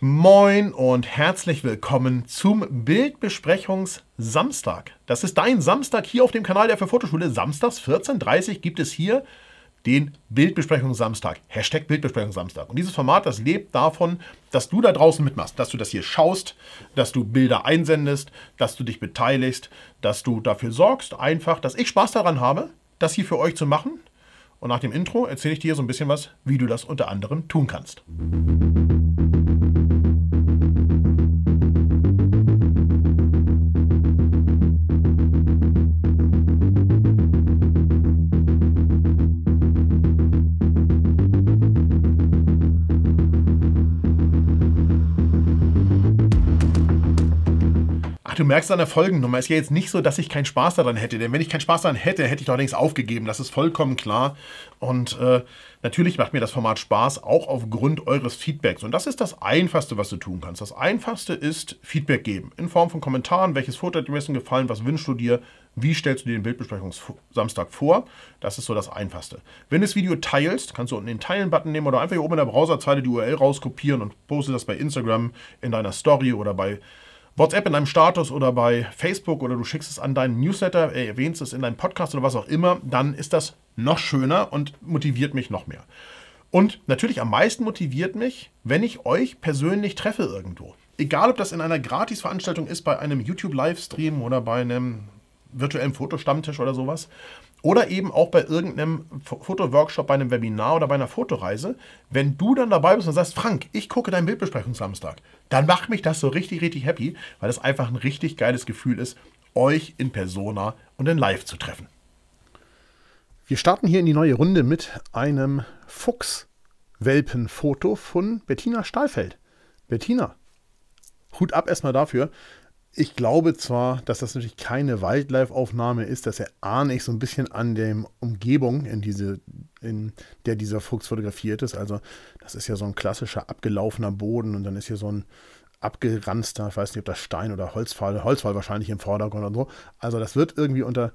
Moin und herzlich willkommen zum Bildbesprechungs-Samstag. Das ist dein Samstag hier auf dem Kanal der für Fotoschule. Samstags 14.30 Uhr gibt es hier den Bildbesprechungssamstag. Hashtag Bildbesprechungssamstag. Und dieses Format, das lebt davon, dass du da draußen mitmachst, dass du das hier schaust, dass du Bilder einsendest, dass du dich beteiligst, dass du dafür sorgst, einfach, dass ich Spaß daran habe, das hier für euch zu machen. Und nach dem Intro erzähle ich dir so ein bisschen was, wie du das unter anderem tun kannst. merkst an der Folgennummer, ist ja jetzt nicht so, dass ich keinen Spaß daran hätte. Denn wenn ich keinen Spaß daran hätte, hätte ich doch längst aufgegeben. Das ist vollkommen klar. Und äh, natürlich macht mir das Format Spaß, auch aufgrund eures Feedbacks. Und das ist das Einfachste, was du tun kannst. Das Einfachste ist Feedback geben. In Form von Kommentaren. Welches Foto hat dir besten gefallen? Was wünschst du dir? Wie stellst du dir den Bildbesprechungssamstag vor? Das ist so das Einfachste. Wenn du das Video teilst, kannst du unten den Teilen-Button nehmen oder einfach hier oben in der Browserzeile die URL rauskopieren und poste das bei Instagram in deiner Story oder bei WhatsApp in deinem Status oder bei Facebook oder du schickst es an deinen Newsletter, erwähnst es in deinem Podcast oder was auch immer, dann ist das noch schöner und motiviert mich noch mehr. Und natürlich am meisten motiviert mich, wenn ich euch persönlich treffe irgendwo. Egal, ob das in einer Gratisveranstaltung ist, bei einem YouTube-Livestream oder bei einem virtuellen Fotostammtisch oder sowas. Oder eben auch bei irgendeinem Fotoworkshop, bei einem Webinar oder bei einer Fotoreise. Wenn du dann dabei bist und sagst, Frank, ich gucke deinen Bildbesprechung Samstag, dann macht mich das so richtig, richtig happy, weil das einfach ein richtig geiles Gefühl ist, euch in Persona und in Live zu treffen. Wir starten hier in die neue Runde mit einem Fuchswelpenfoto von Bettina Stahlfeld. Bettina, Hut ab erstmal dafür, ich glaube zwar, dass das natürlich keine Wildlife-Aufnahme ist, das erahne ich so ein bisschen an der Umgebung, in, diese, in der dieser Fuchs fotografiert ist. Also, das ist ja so ein klassischer abgelaufener Boden und dann ist hier so ein abgeranzter, ich weiß nicht, ob das Stein oder Holzfall, Holzfall wahrscheinlich im Vordergrund und so. Also, das wird irgendwie unter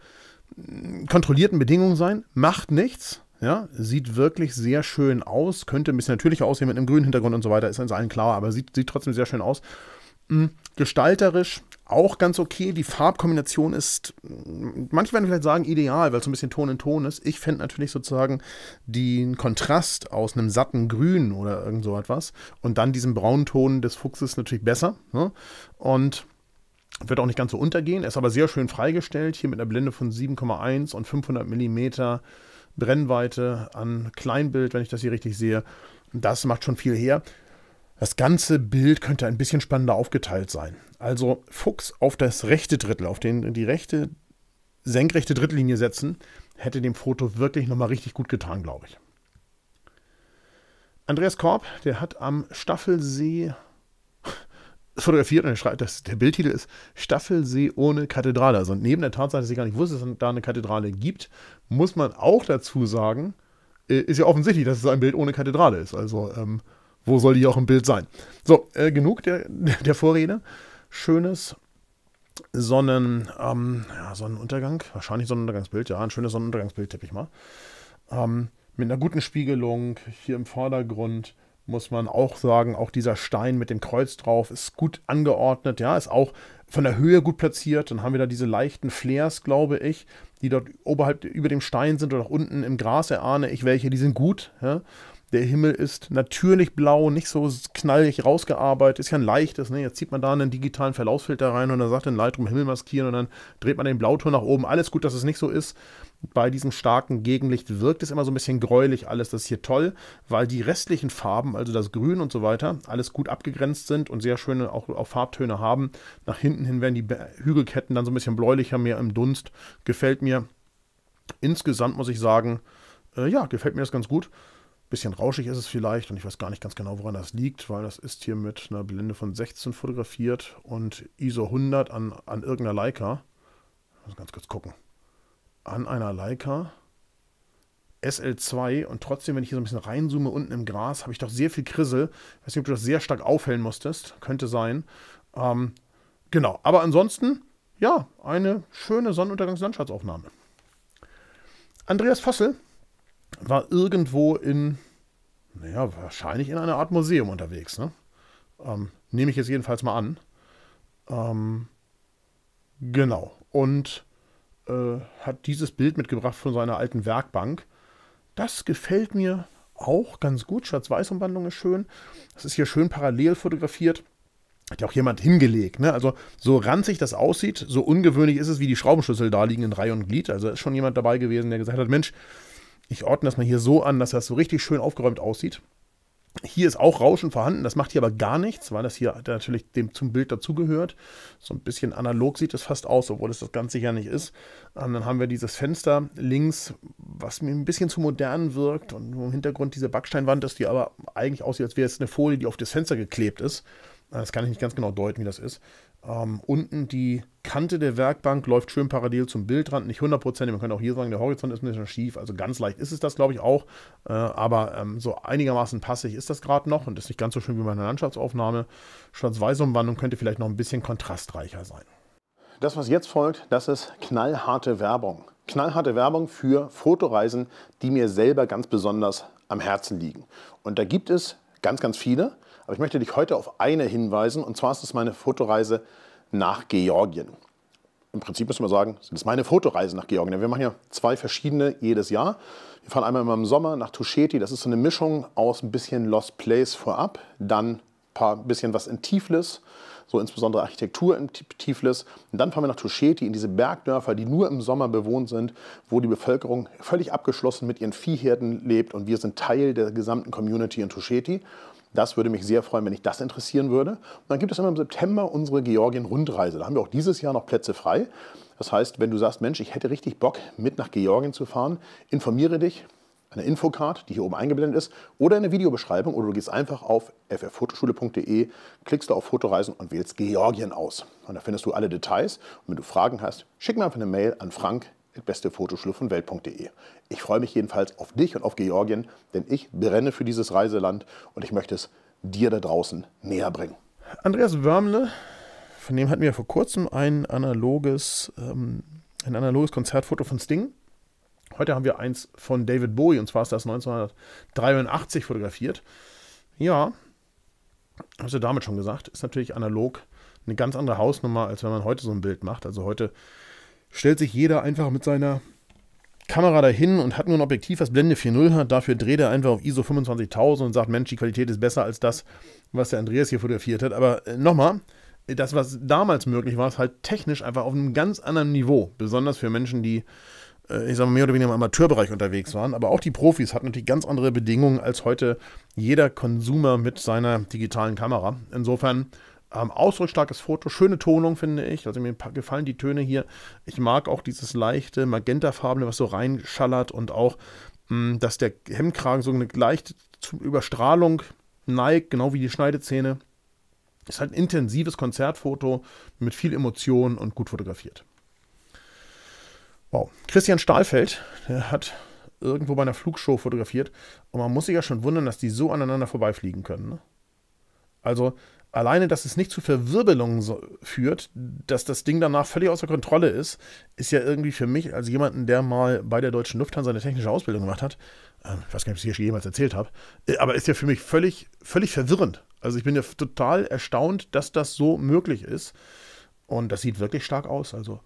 hm, kontrollierten Bedingungen sein, macht nichts. Ja, sieht wirklich sehr schön aus, könnte ein bisschen natürlicher aussehen mit einem grünen Hintergrund und so weiter, ist uns allen klar, aber sieht, sieht trotzdem sehr schön aus gestalterisch auch ganz okay. Die Farbkombination ist, mm, manche werden vielleicht sagen, ideal, weil es so ein bisschen Ton in Ton ist. Ich fände natürlich sozusagen den Kontrast aus einem satten Grün oder irgend so etwas und dann diesem braunen Ton des Fuchses natürlich besser. Ne? Und wird auch nicht ganz so untergehen. Er ist aber sehr schön freigestellt, hier mit einer Blende von 7,1 und 500 mm Brennweite an Kleinbild, wenn ich das hier richtig sehe. Das macht schon viel her. Das ganze Bild könnte ein bisschen spannender aufgeteilt sein. Also Fuchs auf das rechte Drittel, auf den, die rechte senkrechte Drittlinie setzen, hätte dem Foto wirklich nochmal richtig gut getan, glaube ich. Andreas Korb, der hat am Staffelsee fotografiert und er schreibt, dass der Bildtitel ist Staffelsee ohne Kathedrale. Also neben der Tatsache, dass ich gar nicht wusste, dass es da eine Kathedrale gibt, muss man auch dazu sagen, äh, ist ja offensichtlich, dass es ein Bild ohne Kathedrale ist. Also ähm, wo soll die auch im Bild sein? So, äh, genug der, der Vorrede. Schönes Sonnen, ähm, ja, Sonnenuntergang, wahrscheinlich Sonnenuntergangsbild, ja, ein schönes Sonnenuntergangsbild tippe ich mal. Ähm, mit einer guten Spiegelung, hier im Vordergrund muss man auch sagen, auch dieser Stein mit dem Kreuz drauf ist gut angeordnet, ja, ist auch von der Höhe gut platziert. Dann haben wir da diese leichten Flares, glaube ich, die dort oberhalb über dem Stein sind oder auch unten im Gras erahne ich welche, die sind gut. Ja. Der Himmel ist natürlich blau, nicht so knallig rausgearbeitet, ist ja ein leichtes. Ne? Jetzt zieht man da einen digitalen Verlaufsfilter rein und dann sagt in Lightroom Himmel maskieren und dann dreht man den Blauton nach oben. Alles gut, dass es nicht so ist. Bei diesem starken Gegenlicht wirkt es immer so ein bisschen gräulich alles. Das ist hier toll, weil die restlichen Farben, also das Grün und so weiter, alles gut abgegrenzt sind und sehr schöne auch, auch Farbtöne haben. Nach hinten hin werden die Hügelketten dann so ein bisschen bläulicher, mehr im Dunst. Gefällt mir. Insgesamt muss ich sagen, äh, ja, gefällt mir das ganz gut. Bisschen rauschig ist es vielleicht und ich weiß gar nicht ganz genau, woran das liegt, weil das ist hier mit einer Blende von 16 fotografiert und ISO 100 an, an irgendeiner Leica. Ich muss ganz kurz gucken. An einer Leica SL2 und trotzdem, wenn ich hier so ein bisschen reinzoome unten im Gras, habe ich doch sehr viel Krissel. Ich weiß nicht, ob du das sehr stark aufhellen musstest. Könnte sein. Ähm, genau, aber ansonsten, ja, eine schöne Sonnenuntergangslandschaftsaufnahme. Andreas Fossel war irgendwo in, naja, wahrscheinlich in einer Art Museum unterwegs. Ne? Ähm, Nehme ich jetzt jedenfalls mal an. Ähm, genau. Und äh, hat dieses Bild mitgebracht von seiner alten Werkbank. Das gefällt mir auch ganz gut. Schwarz-Weiß-Umwandlung ist schön. Das ist hier schön parallel fotografiert. Hat ja auch jemand hingelegt. Ne? Also so ranzig das aussieht, so ungewöhnlich ist es, wie die Schraubenschlüssel da liegen in Reihe und Glied. Also ist schon jemand dabei gewesen, der gesagt hat, Mensch, ich ordne das mal hier so an, dass das so richtig schön aufgeräumt aussieht. Hier ist auch Rauschen vorhanden, das macht hier aber gar nichts, weil das hier natürlich dem, zum Bild dazugehört. So ein bisschen analog sieht es fast aus, obwohl es das ganz sicher nicht ist. Und ähm, dann haben wir dieses Fenster links, was mir ein bisschen zu modern wirkt und im Hintergrund diese Backsteinwand ist, die aber eigentlich aussieht, als wäre es eine Folie, die auf das Fenster geklebt ist. Das kann ich nicht ganz genau deuten, wie das ist. Ähm, unten die Kante der Werkbank läuft schön parallel zum Bildrand, nicht hundertprozentig. Man könnte auch hier sagen, der Horizont ist ein bisschen schief, also ganz leicht ist es das, glaube ich, auch. Äh, aber ähm, so einigermaßen passig ist das gerade noch und ist nicht ganz so schön wie meine Landschaftsaufnahme. Schwarz-Weiß Umwandlung könnte vielleicht noch ein bisschen kontrastreicher sein. Das, was jetzt folgt, das ist knallharte Werbung. Knallharte Werbung für Fotoreisen, die mir selber ganz besonders am Herzen liegen. Und da gibt es ganz, ganz viele. Aber ich möchte dich heute auf eine hinweisen, und zwar ist es meine Fotoreise nach Georgien. Im Prinzip müssen wir sagen, das ist meine Fotoreise nach Georgien. Wir machen ja zwei verschiedene jedes Jahr. Wir fahren einmal im Sommer nach Tusheti. Das ist so eine Mischung aus ein bisschen Lost Place vorab, dann ein bisschen was in Tiflis, so insbesondere Architektur in Tiflis. Und dann fahren wir nach Tusheti in diese Bergdörfer, die nur im Sommer bewohnt sind, wo die Bevölkerung völlig abgeschlossen mit ihren Viehherden lebt und wir sind Teil der gesamten Community in Tusheti. Das würde mich sehr freuen, wenn ich das interessieren würde. Und dann gibt es immer im September unsere Georgien-Rundreise. Da haben wir auch dieses Jahr noch Plätze frei. Das heißt, wenn du sagst, Mensch, ich hätte richtig Bock, mit nach Georgien zu fahren, informiere dich, eine Infocard, die hier oben eingeblendet ist, oder eine Videobeschreibung oder du gehst einfach auf ffotoschule.de, klickst da auf Fotoreisen und wählst Georgien aus. Und da findest du alle Details. Und wenn du Fragen hast, schick mir einfach eine Mail an frank beste bestefotoschule welt.de. Ich freue mich jedenfalls auf dich und auf Georgien, denn ich brenne für dieses Reiseland und ich möchte es dir da draußen näher bringen. Andreas Wörmle, von dem hatten wir vor kurzem ein analoges, ähm, ein analoges Konzertfoto von Sting. Heute haben wir eins von David Bowie und zwar ist das 1983 fotografiert. Ja, hast du damit schon gesagt, ist natürlich analog eine ganz andere Hausnummer, als wenn man heute so ein Bild macht. Also heute stellt sich jeder einfach mit seiner Kamera dahin und hat nur ein Objektiv, was Blende 4.0 hat. Dafür dreht er einfach auf ISO 25.000 und sagt, Mensch, die Qualität ist besser als das, was der Andreas hier fotografiert hat. Aber äh, nochmal, das, was damals möglich war, ist halt technisch einfach auf einem ganz anderen Niveau. Besonders für Menschen, die, äh, ich sage mal, mehr oder weniger im Amateurbereich unterwegs waren. Aber auch die Profis hatten natürlich ganz andere Bedingungen als heute jeder Konsumer mit seiner digitalen Kamera. Insofern ähm, ausdrucksstarkes Foto, schöne Tonung, finde ich. Also mir gefallen die Töne hier. Ich mag auch dieses leichte, magentafarbene, was so reinschallert und auch, mh, mm, dass der Hemdkragen so eine leichte Überstrahlung neigt, genau wie die Schneidezähne. Ist halt ein intensives Konzertfoto mit viel Emotion und gut fotografiert. Wow. Christian Stahlfeld, der hat irgendwo bei einer Flugshow fotografiert. Und man muss sich ja schon wundern, dass die so aneinander vorbeifliegen können. Ne? Also alleine, dass es nicht zu Verwirbelungen so führt, dass das Ding danach völlig außer Kontrolle ist, ist ja irgendwie für mich als jemanden, der mal bei der Deutschen Lufthansa eine technische Ausbildung gemacht hat, äh, ich weiß gar nicht, ob ich es hier jemals erzählt habe, äh, aber ist ja für mich völlig, völlig verwirrend. Also ich bin ja total erstaunt, dass das so möglich ist. Und das sieht wirklich stark aus. Also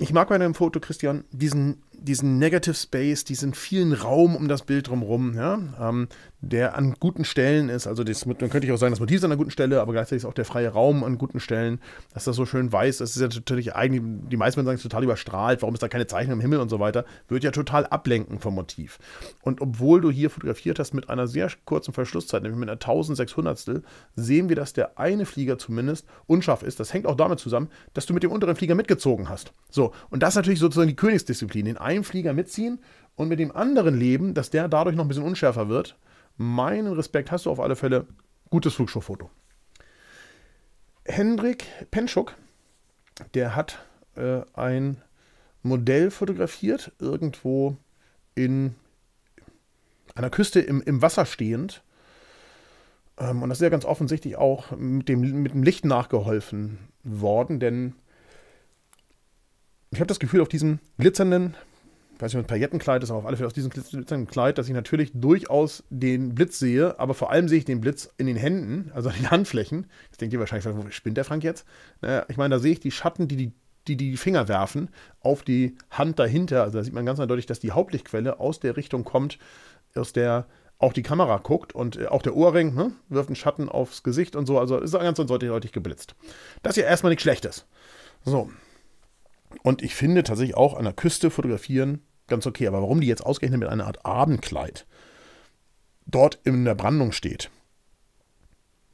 ich mag bei deinem Foto, Christian, diesen diesen Negative Space, diesen vielen Raum um das Bild drumherum, ja, ähm, der an guten Stellen ist. Also das, man könnte ich auch sagen, das Motiv ist an einer guten Stelle, aber gleichzeitig ist auch der freie Raum an guten Stellen, dass das so schön weiß. Das ist ja natürlich eigentlich, die meisten sagen, es total überstrahlt. Warum ist da keine Zeichen im Himmel und so weiter? Wird ja total ablenken vom Motiv. Und obwohl du hier fotografiert hast mit einer sehr kurzen Verschlusszeit, nämlich mit einer 1600 sehen wir, dass der eine Flieger zumindest unscharf ist. Das hängt auch damit zusammen, dass du mit dem unteren Flieger mitgezogen hast. So, und das ist natürlich sozusagen die Königsdisziplin, den einem Flieger mitziehen und mit dem anderen leben, dass der dadurch noch ein bisschen unschärfer wird. Meinen Respekt hast du auf alle Fälle. Gutes Flugstofffoto. Hendrik Penschuk, der hat äh, ein Modell fotografiert, irgendwo in einer Küste im, im Wasser stehend. Ähm, und das ist ja ganz offensichtlich auch mit dem, mit dem Licht nachgeholfen worden, denn ich habe das Gefühl, auf diesem glitzernden ich weiß nicht, ob ein Paillettenkleid ist, aber auf alle Fälle aus diesem glitzernden Kleid, dass ich natürlich durchaus den Blitz sehe, aber vor allem sehe ich den Blitz in den Händen, also an den Handflächen. Jetzt denkt ihr wahrscheinlich, wo spinnt der Frank jetzt? Ne, ich meine, da sehe ich die Schatten, die die, die die Finger werfen, auf die Hand dahinter. Also da sieht man ganz eindeutig, dass die Hauptlichtquelle aus der Richtung kommt, aus der auch die Kamera guckt und äh, auch der Ohrring ne, wirft einen Schatten aufs Gesicht und so. Also ist ganz eindeutig geblitzt. Das ist ja erstmal nichts Schlechtes. So. Und ich finde tatsächlich auch an der Küste fotografieren ganz okay. Aber warum die jetzt ausgerechnet mit einer Art Abendkleid dort in der Brandung steht,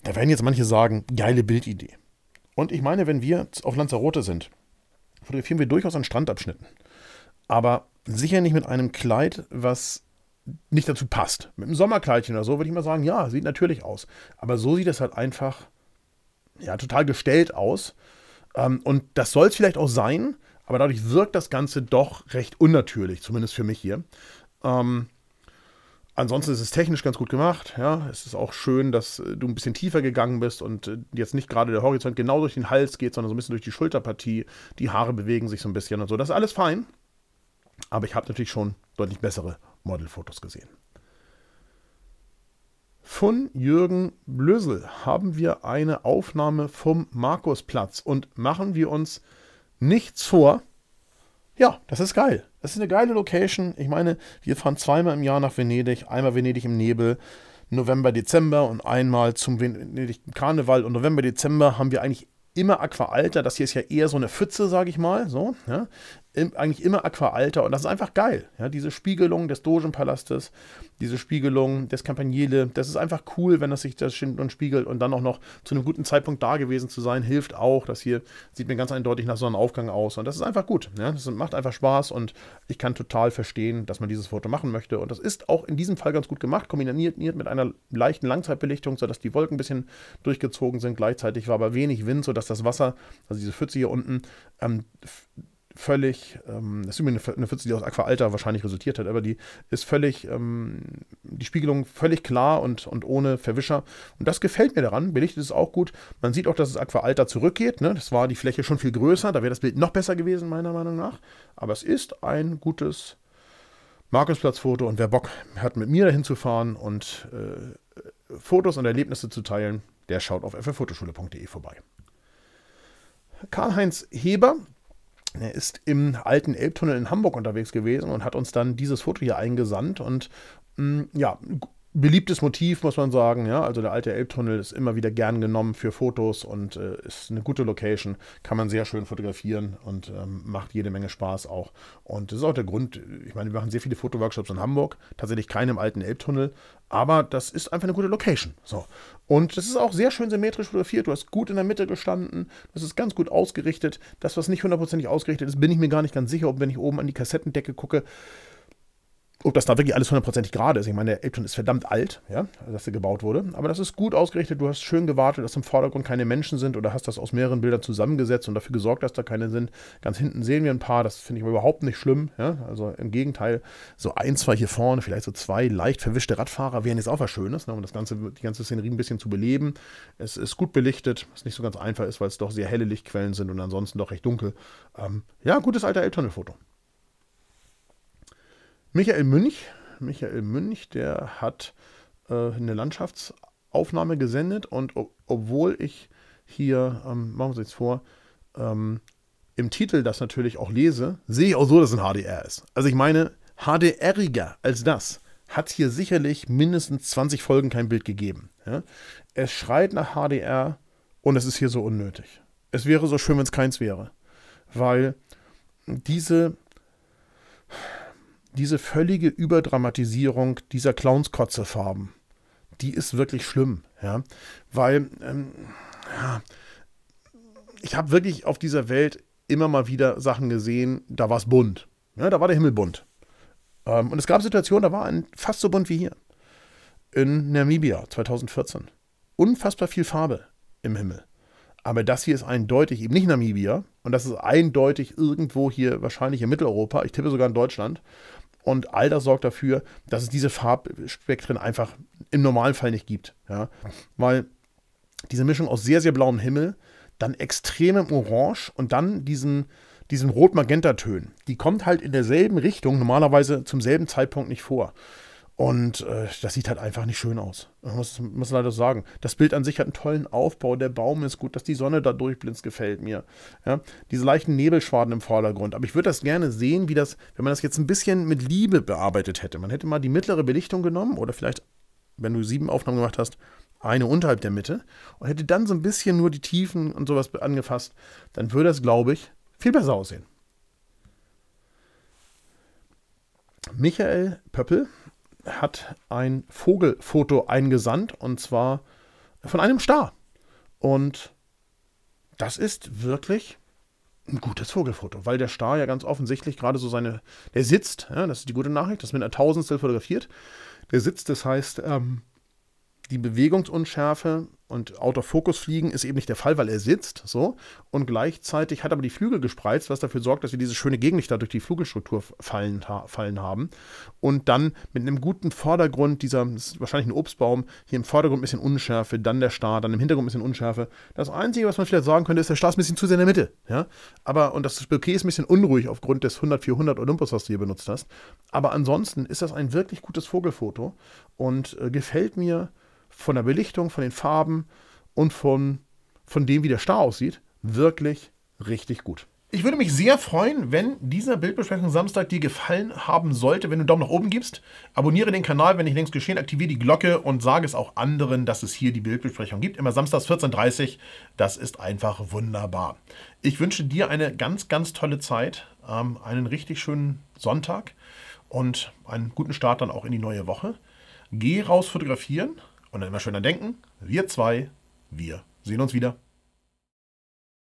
da werden jetzt manche sagen, geile Bildidee. Und ich meine, wenn wir auf Lanzarote sind, fotografieren wir durchaus an Strandabschnitten. Aber sicher nicht mit einem Kleid, was nicht dazu passt. Mit einem Sommerkleidchen oder so würde ich mal sagen, ja, sieht natürlich aus. Aber so sieht es halt einfach ja, total gestellt aus. Ähm, und das soll es vielleicht auch sein, aber dadurch wirkt das Ganze doch recht unnatürlich, zumindest für mich hier. Ähm, ansonsten ist es technisch ganz gut gemacht. Ja, es ist auch schön, dass äh, du ein bisschen tiefer gegangen bist und äh, jetzt nicht gerade der Horizont genau durch den Hals geht, sondern so ein bisschen durch die Schulterpartie. Die Haare bewegen sich so ein bisschen und so. Das ist alles fein. Aber ich habe natürlich schon deutlich bessere Modelfotos gesehen. Von Jürgen Blösel haben wir eine Aufnahme vom Markusplatz und machen wir uns nichts vor. Ja, das ist geil. Das ist eine geile Location. Ich meine, wir fahren zweimal im Jahr nach Venedig. Einmal Venedig im Nebel, November, Dezember und einmal zum Venedig Karneval. Und November, Dezember haben wir eigentlich immer Aqua Alta. Das hier ist ja eher so eine Pfütze, sage ich mal. So, ja im, eigentlich immer Aqua-Alter und das ist einfach geil. Ja, diese Spiegelung des Dogenpalastes, diese Spiegelung des Campagnile, das ist einfach cool, wenn das sich das und spiegelt und dann auch noch zu einem guten Zeitpunkt da gewesen zu sein, hilft auch. Das hier sieht mir ganz eindeutig nach Sonnenaufgang aus und das ist einfach gut. Ja, das macht einfach Spaß und ich kann total verstehen, dass man dieses Foto machen möchte und das ist auch in diesem Fall ganz gut gemacht, kombiniert mit einer leichten Langzeitbelichtung, sodass die Wolken ein bisschen durchgezogen sind. Gleichzeitig war aber wenig Wind, sodass das Wasser, also diese Pfütze hier unten, ähm, völlig, ähm, das ist übrigens eine 40, die aus Aqua-Alta wahrscheinlich resultiert hat, aber die ist völlig, ähm, die Spiegelung völlig klar und, und ohne Verwischer. Und das gefällt mir daran. Belichtet ist auch gut. Man sieht auch, dass das Aqua-Alta zurückgeht. Ne? Das war die Fläche schon viel größer. Da wäre das Bild noch besser gewesen, meiner Meinung nach. Aber es ist ein gutes Markusplatzfoto. Und wer Bock hat, mit mir dahin zu fahren und äh, Fotos und Erlebnisse zu teilen, der schaut auf ffotoschule.de vorbei. Karl-Heinz Heber, er ist im alten Elbtunnel in Hamburg unterwegs gewesen und hat uns dann dieses Foto hier eingesandt. Und mh, mm, ja, beliebtes Motiv, muss man sagen. Ja, also der alte Elbtunnel ist immer wieder gern genommen für Fotos und äh, ist eine gute Location. Kann man sehr schön fotografieren und ähm, macht jede Menge Spaß auch. Und das ist auch der Grund, äh, ich meine, wir machen sehr viele Fotoworkshops in Hamburg, tatsächlich keine im alten Elbtunnel, aber das ist einfach eine gute Location. So. Und das ist auch sehr schön symmetrisch fotografiert. Du hast gut in der Mitte gestanden. Das ist ganz gut ausgerichtet. Das, was nicht hundertprozentig ausgerichtet ist, bin ich mir gar nicht ganz sicher, ob wenn ich oben an die Kassettendecke gucke, ob das da wirklich alles hundertprozentig gerade ist. Ich meine, der Elbton ist verdammt alt, ja, dass er gebaut wurde. Aber das ist gut ausgerichtet. Du hast schön gewartet, dass im Vordergrund keine Menschen sind oder hast das aus mehreren Bildern zusammengesetzt und dafür gesorgt, dass da keine sind. Ganz hinten sehen wir ein paar. Das finde ich aber überhaupt nicht schlimm. Ja? Also im Gegenteil, so ein, zwei hier vorne, vielleicht so zwei leicht verwischte Radfahrer wären jetzt auch was Schönes, ne? um das ganze, die ganze Szenerie ein bisschen zu beleben. Es ist gut belichtet, was nicht so ganz einfach ist, weil es doch sehr helle Lichtquellen sind und ansonsten doch recht dunkel. Ähm, ja, gutes alter Elbtunnelfoto. foto Michael Münch, Michael Münch, der hat äh, eine Landschaftsaufnahme gesendet und ob, obwohl ich hier, ähm, machen wir uns jetzt vor, ähm, im Titel das natürlich auch lese, sehe ich auch so, dass es ein HDR ist. Also ich meine, HDRiger als das hat hier sicherlich mindestens 20 Folgen kein Bild gegeben. Ja? Es schreit nach HDR und es ist hier so unnötig. Es wäre so schön, wenn es keins wäre. Weil diese diese völlige Überdramatisierung dieser Clownskotze-Farben, die ist wirklich schlimm, ja, weil ähm, ja, ich habe wirklich auf dieser Welt immer mal wieder Sachen gesehen, da war es bunt, ja, da war der Himmel bunt. Ähm, und es gab Situationen, da war ein fast so bunt wie hier in Namibia 2014. Unfassbar viel Farbe im Himmel. Aber das hier ist eindeutig eben nicht Namibia und das ist eindeutig irgendwo hier wahrscheinlich in Mitteleuropa, ich tippe sogar in Deutschland. Und all das sorgt dafür, dass es diese Farbspektren einfach im normalen Fall nicht gibt. Ja? Weil diese Mischung aus sehr, sehr blauem Himmel, dann extremem Orange und dann diesen, diesen Rot-Magenta-Tönen, die kommt halt in derselben Richtung normalerweise zum selben Zeitpunkt nicht vor. Und äh, das sieht halt einfach nicht schön aus. Man muss, muss leider sagen. Das Bild an sich hat einen tollen Aufbau. Der Baum ist gut, dass die Sonne da durchblinzt, gefällt mir. Ja? Diese leichten Nebelschwaden im Vordergrund. Aber ich würde das gerne sehen, wie das, wenn man das jetzt ein bisschen mit Liebe bearbeitet hätte. Man hätte mal die mittlere Belichtung genommen oder vielleicht, wenn du sieben Aufnahmen gemacht hast, eine unterhalb der Mitte und hätte dann so ein bisschen nur die Tiefen und sowas angefasst, dann würde das, glaube ich, viel besser aussehen. Michael Pöppel hat ein Vogelfoto eingesandt und zwar von einem Star. Und das ist wirklich ein gutes Vogelfoto, weil der Star ja ganz offensichtlich gerade so seine, der sitzt, ja, das ist die gute Nachricht, das ist mit einer Tausendstel fotografiert, der sitzt, das heißt, ähm, die Bewegungsunschärfe und Autofokus-Fliegen ist eben nicht der Fall, weil er sitzt so und gleichzeitig hat aber die Flügel gespreizt, was dafür sorgt, dass wir dieses schöne Gegenlicht da durch die Flügelstruktur fallen, ha fallen haben und dann mit einem guten Vordergrund, dieser wahrscheinlich ein Obstbaum, hier im Vordergrund ein bisschen Unschärfe, dann der Star, dann im Hintergrund ein bisschen Unschärfe. Das Einzige, was man vielleicht sagen könnte, ist, der Star ist ein bisschen zu sehr in der Mitte. Ja? Aber, und das Bouquet ist ein bisschen unruhig aufgrund des 100-400 Olympus, was du hier benutzt hast. Aber ansonsten ist das ein wirklich gutes Vogelfoto und äh, gefällt mir von der Belichtung, von den Farben und von, von dem, wie der Star aussieht, wirklich richtig gut. Ich würde mich sehr freuen, wenn dieser Bildbesprechung Samstag dir gefallen haben sollte, wenn du einen Daumen nach oben gibst. Abonniere den Kanal, wenn nicht längst geschehen, aktiviere die Glocke und sage es auch anderen, dass es hier die Bildbesprechung gibt. Immer samstags 14.30 Uhr. Das ist einfach wunderbar. Ich wünsche dir eine ganz, ganz tolle Zeit, ähm, einen richtig schönen Sonntag und einen guten Start dann auch in die neue Woche. Geh raus fotografieren und dann immer schön an denken, wir zwei, wir sehen uns wieder.